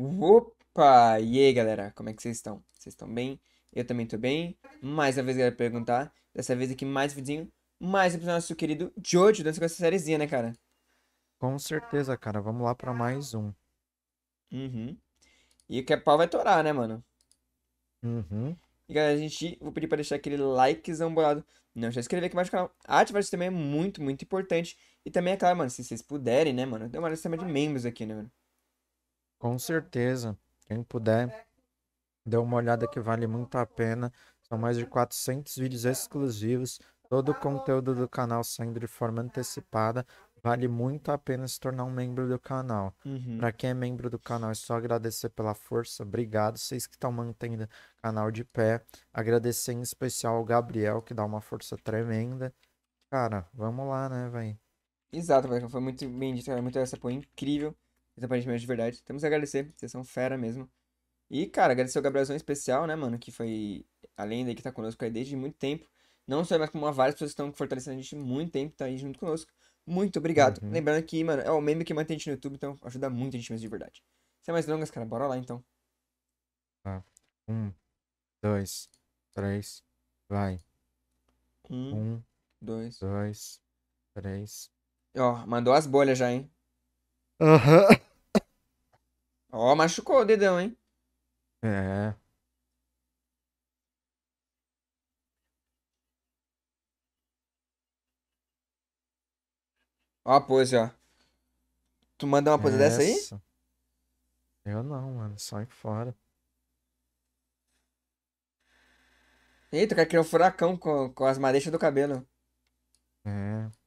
Opa! E aí, galera? Como é que vocês estão? Vocês estão bem? Eu também tô bem. Mais uma vez, galera, perguntar. Dessa vez aqui, mais um vidinho. Mais um nosso querido Jojo, dança com essa sériezinha, né, cara? Com certeza, cara. Vamos lá pra mais um. Uhum. E que é? pau vai torar, né, mano? Uhum. E, galera, a gente... Vou pedir pra deixar aquele likezão bolado. Não se inscrever aqui mais no canal. Ativar isso também é muito, muito importante. E também, é claro, mano, se vocês puderem, né, mano? Dê uma lista de membros aqui, né, mano? Com certeza. Quem puder, dê uma olhada que vale muito a pena. São mais de 400 vídeos exclusivos. Todo o conteúdo do canal saindo de forma antecipada. Vale muito a pena se tornar um membro do canal. Uhum. Para quem é membro do canal, é só agradecer pela força. Obrigado. Vocês que estão mantendo o canal de pé. Agradecer em especial ao Gabriel, que dá uma força tremenda. Cara, vamos lá, né, velho? Exato, velho. Foi muito bem dito. É muito essa, foi incrível aparentemente de verdade. Temos que agradecer, vocês são fera mesmo. E, cara, agradecer ao Gabrielzão especial, né, mano, que foi além daí que tá conosco aí desde muito tempo. Não só mas como várias pessoas estão fortalecendo a gente muito tempo, tá aí junto conosco. Muito obrigado. Uhum. Lembrando que, mano, é o meme que mantém a gente no YouTube, então ajuda muito a gente mesmo de verdade. Sem mais longas, cara, bora lá então. Tá. Um, dois, três, vai. Um, um dois, dois, três. Ó, mandou as bolhas já, hein? Aham. Uhum. Ó, machucou o dedão, hein? É. Ó a pose, ó. Tu manda uma pose Essa. dessa aí? Eu não, mano. Sai fora. Eita, quer criar um furacão com, com as madeixas do cabelo. É.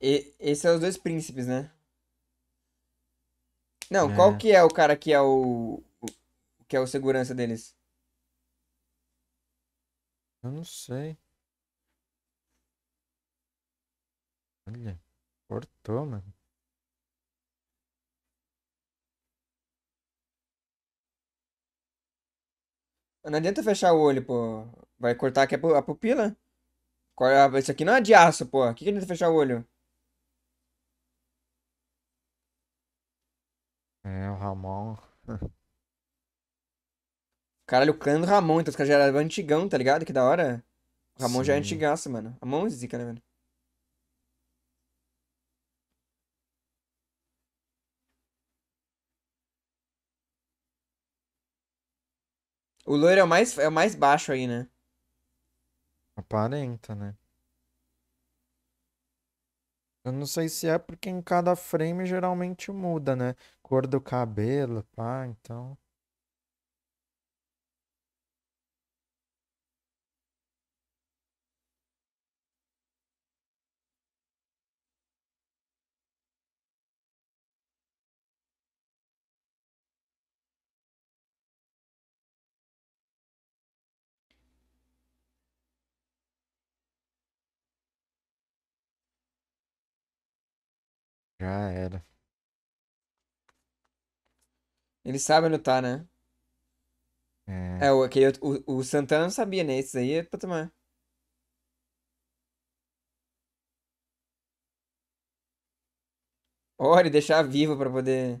E, esses são é os dois príncipes, né? Não, é. qual que é o cara que é o, o. que é o segurança deles? Eu não sei. Olha, cortou, mano. Não adianta fechar o olho, pô. Vai cortar aqui é a pupila? É isso aqui não é de aço, pô. O que, que adianta fechar o olho? É, o Ramon. Caralho, o cano do Ramon, então os caras já eram antigão, tá ligado? Que da hora. O Ramon Sim. já é antigaço, mano. Ramon é zica, né, velho? O loiro é o mais, é o mais baixo aí, né? Aparenta, né? Eu não sei se é porque em cada frame geralmente muda, né? Cor do cabelo, pá, então. Já era. Ele sabe anotar, tá, né? É, é o, aquele, o, o Santana não sabia, né? Esses aí é pra tomar. Ora, deixar vivo pra poder.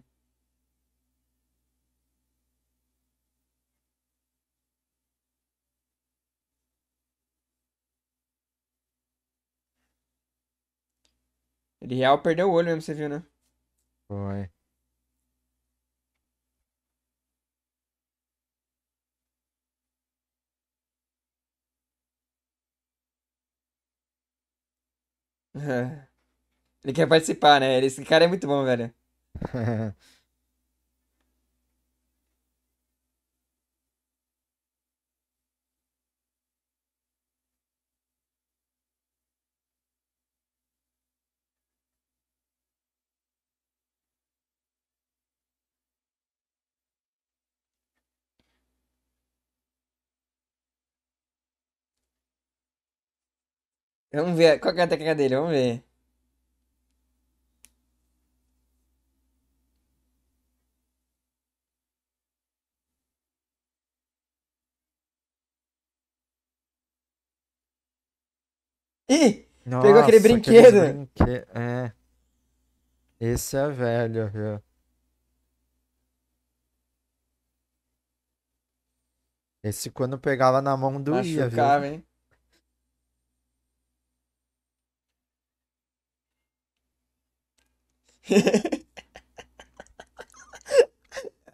Ele real perdeu o olho mesmo, você viu, né? Foi. Ele quer participar, né? Esse cara é muito bom, velho. Vamos ver qual é a técnica dele, vamos ver. Ih! Nossa, pegou aquele brinquedo! Brinque... É. Esse é velho, viu? Esse quando pegava na mão doía, Machucava, viu? hein?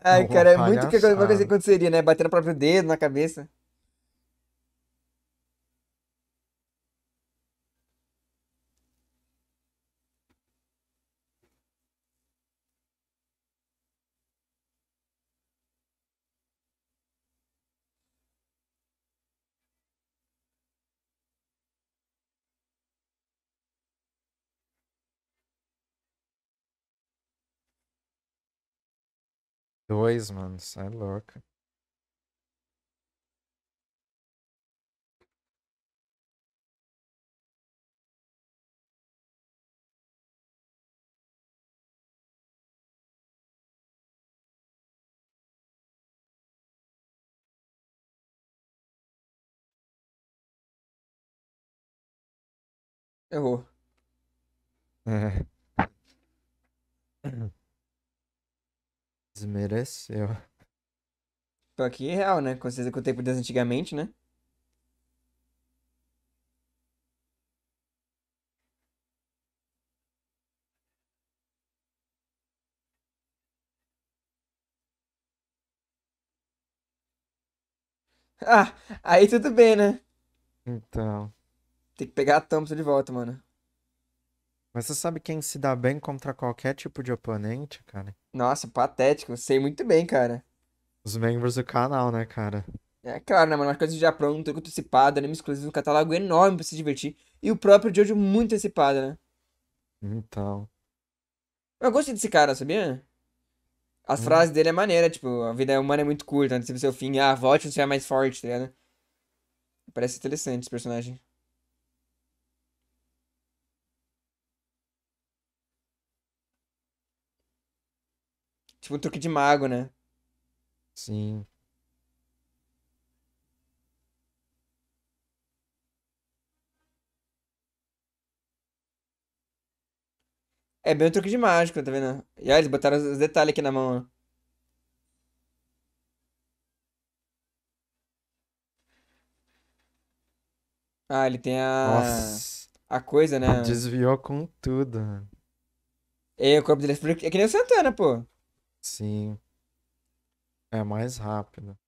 Ai, cara, é muito o que aconteceria, né? Batendo o próprio dedo na cabeça. Dois, mano, sai é louca. Errou. É. Desmereceu. É Só que é real, né? Com certeza que o tempo das antigamente, né? Ah, aí tudo bem, né? Então. Tem que pegar a Thompson de volta, mano. Mas você sabe quem se dá bem contra qualquer tipo de oponente, cara? Nossa, patético. Sei muito bem, cara. Os membros do canal, né, cara? É claro, né, mano? As coisas já prontas, muito antecipado, anime exclusivo, um catálogo enorme pra se divertir. E o próprio Jojo muito antecipado, né? Então. Eu gosto desse cara, sabia? As hum. frases dele é maneira, tipo, a vida humana é muito curta, antes né? do tipo, seu fim, ah, volte, você é mais forte, tá ligado? Parece interessante esse personagem. Tipo um truque de mago, né? Sim. É bem um truque de mágico, tá vendo? E aí eles botaram os detalhes aqui na mão, ó. Ah, ele tem a. Nossa. A coisa, né? Desviou com tudo, mano. É, o corpo dele é, é que nem o Santana, pô. Sim. É mais rápido.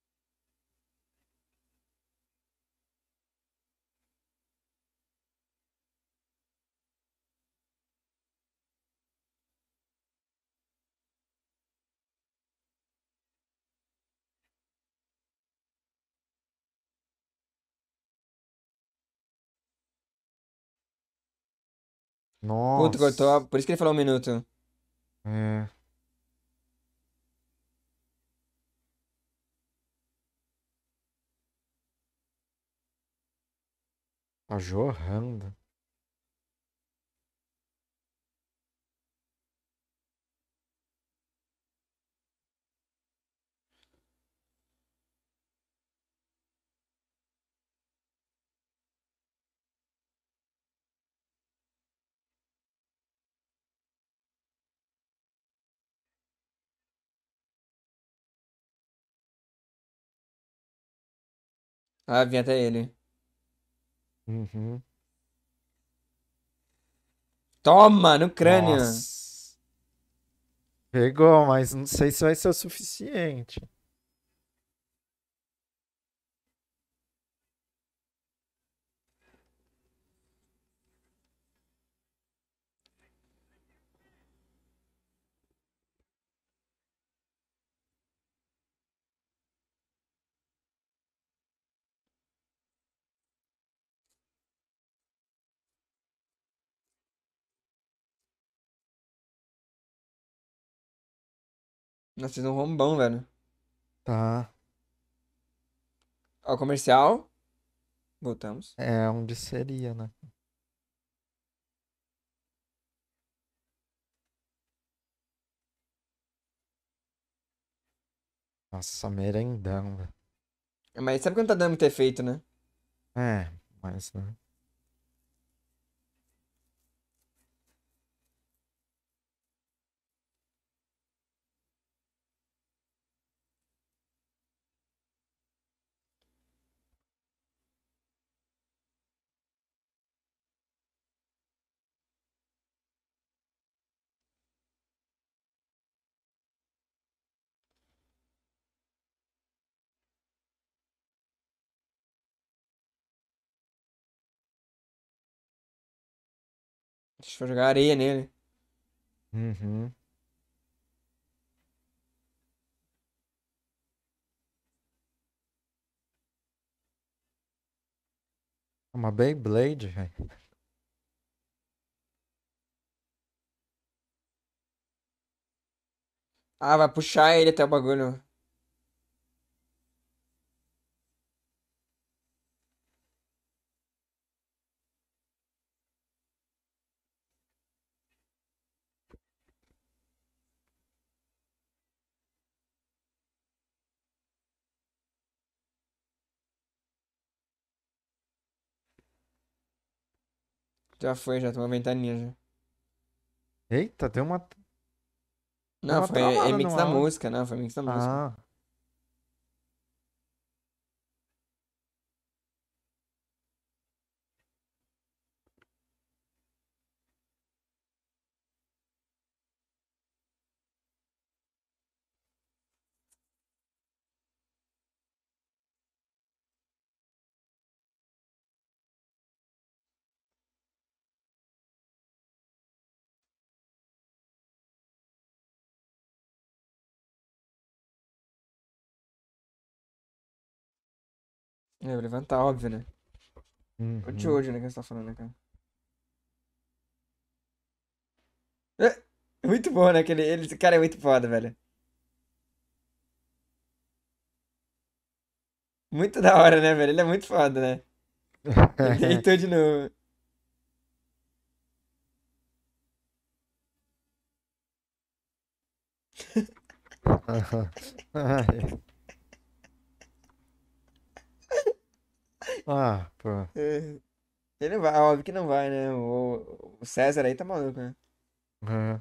Puto, Nossa. cortou. Por isso que ele falou um minuto. É. Tá jorrando. Ah, vinha até ele. Uhum. Toma, no crânio. Nossa. Pegou, mas não sei se vai ser o suficiente. Nossa, fizemos um rombão, velho. Tá. Ó, comercial. Voltamos. É onde seria, né? Nossa, merendão, velho. Mas sabe quando tá dando ter feito, né? É, mas né? deixa foram jogar areia nele. Uhum. É uma Beyblade, velho. Ah, vai puxar ele até o bagulho. Já foi, já tem uma ventania já. Eita, tem uma. Não, foi é mix da música, não, foi mix da música. Ah. É, levantar, óbvio, né? É uhum. O de hoje, né, que você tá falando, né, cara? É, muito bom, né? Aquele, ele, cara, é muito foda, velho. Muito da hora, né, velho? Ele é muito foda, né? Ele deitou de novo. Ah, pô. É, ele não vai, é óbvio que não vai, né? O, o César aí tá maluco, né? É.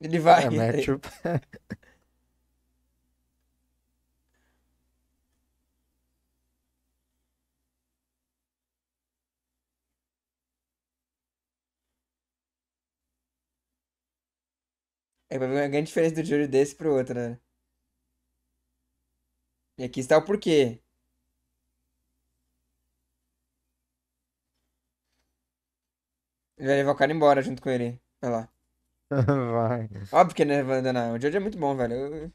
Ele vai. É, mete o pé. É, é uma grande diferença do Júlio desse pro outro, né? E aqui está o porquê. Ele vai levar o cara embora junto com ele. Vai lá. Vai. Óbvio que ele não vai abandonar. O Jojo é muito bom, velho. Eu...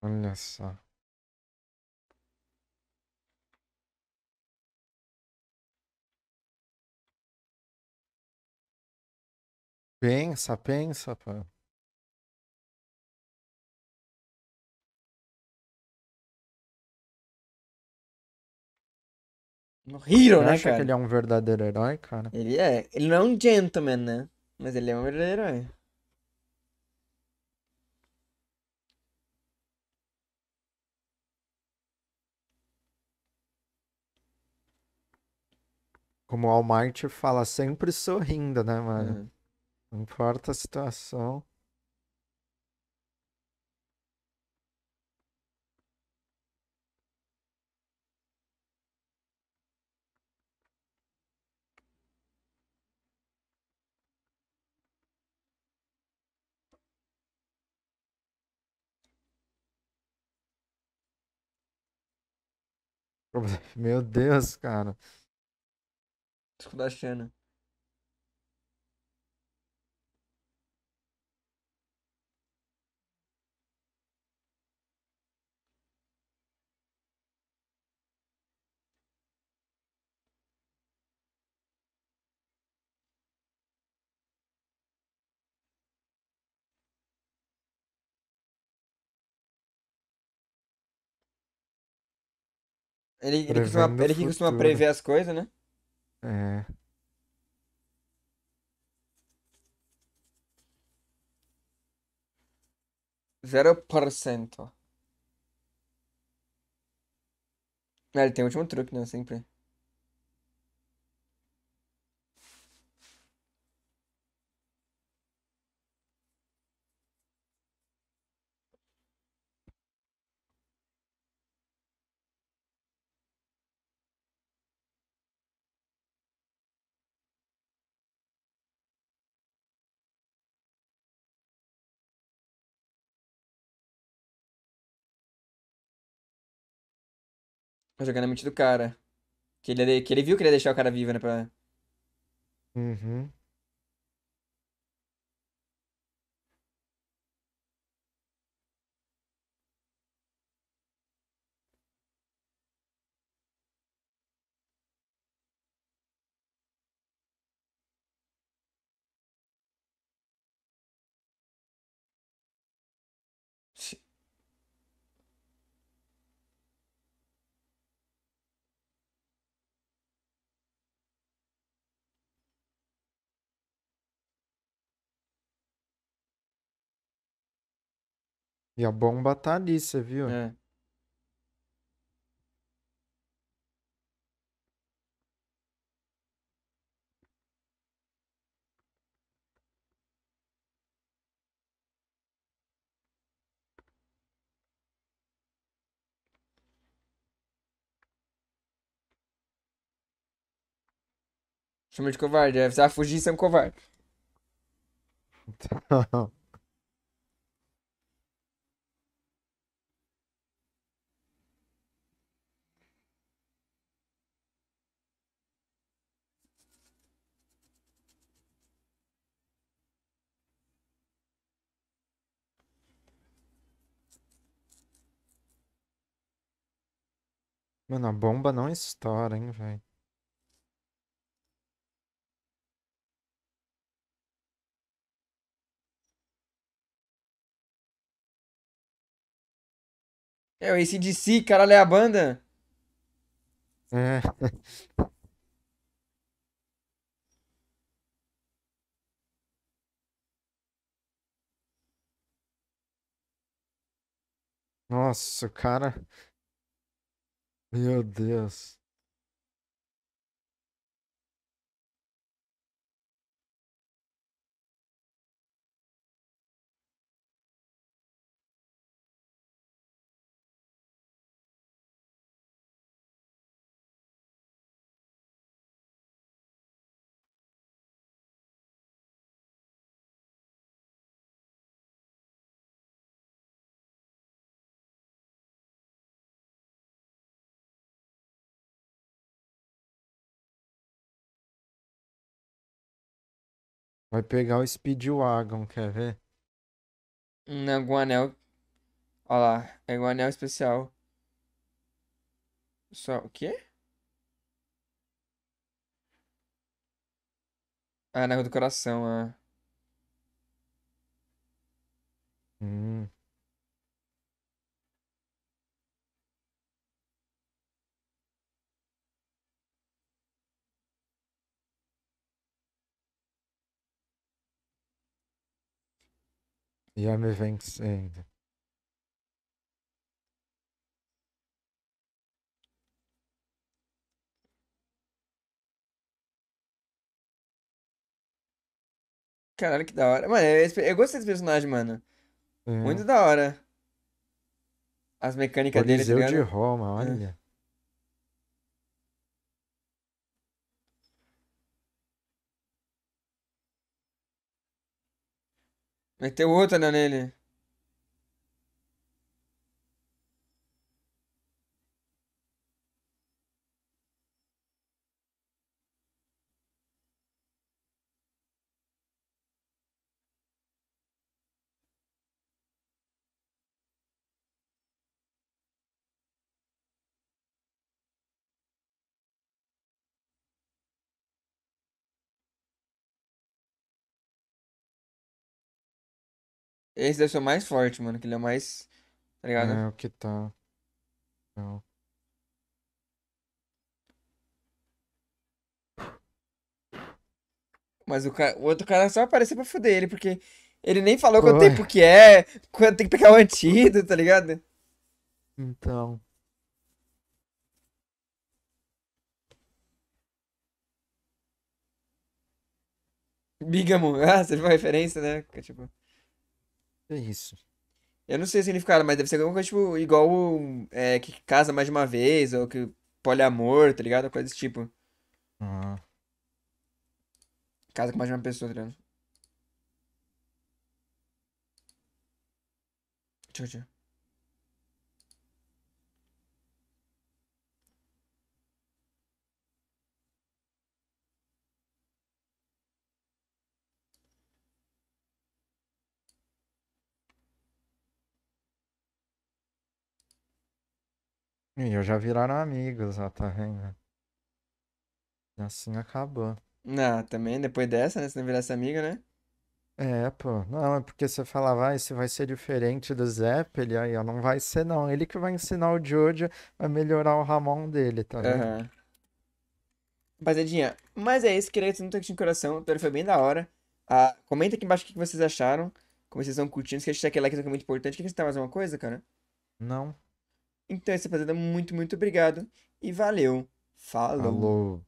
Olha só. Pensa, pensa, pô. No Hero, né, acha cara? que ele é um verdadeiro herói, cara? Ele é. Ele não é um gentleman, né? Mas ele é um verdadeiro herói. como o Almighty fala, sempre sorrindo, né, mano? Uhum. Não importa a situação. Meu Deus, cara escudachana Ele, ele, costuma, ele que costuma prever as coisas, né? É. Zero por cento. É, ah, ele tem o último truque, né? Sempre. Pra jogar na mente do cara. Que ele, que ele viu que ele ia deixar o cara vivo, né? Pra... Uhum. E a bomba tá ali, você viu? É. Chama de covarde. É, se vai fugir, você é um covarde. Então... Mano, a bomba não estoura, hein, velho. É, o ACDC, caralho, é a banda. É. Nossa, cara. Meu Deus. Vai pegar o Speedwagon, quer ver? Não, é algum anel. Olha lá, é um anel especial. Só o quê? Ah, anel do coração, ah. Hum. já me vencendo. Caralho, que da hora. Mano, eu, eu gostei desse personagem, mano. É. Muito da hora. As mecânicas Coliseu dele, tá de Roma, é. olha. Meteu outra né, nele. Esse deve ser o mais forte, mano, que ele é o mais. Tá ligado? É, o que tá. Não. É Mas o, cara, o outro cara só apareceu pra fuder ele, porque ele nem falou quanto tempo que é, quando tem que pegar o antídoto, tá ligado? Então. Bigamo, ah, você viu a referência, né? É tipo... É isso. Eu não sei o significado, mas deve ser alguma coisa, tipo, igual é, que casa mais de uma vez, ou que poliamor, tá ligado? Coisa desse tipo. Ah. Casa com mais de uma pessoa, tá ligado? Tchau, tchau. E eu já viraram amigos, ó, tá vendo? E assim acabou. Ah, também, depois dessa, né? Se não virasse amiga, né? É, pô. Não, é porque você falava, ah, esse vai ser diferente do ele aí ó, não vai ser não. Ele que vai ensinar o Jojo a melhorar o Ramon dele, tá vendo? Aham. Rapaziadinha, mas é isso, queria muito aqui no coração, o foi bem da hora. Ah, comenta aqui embaixo o que vocês acharam, como vocês estão curtindo, se deixar aquele like, é muito importante. Quer acrescentar mais uma coisa, cara? Não. Então esse rapaziada. Muito, muito obrigado e valeu. Falou. Falou.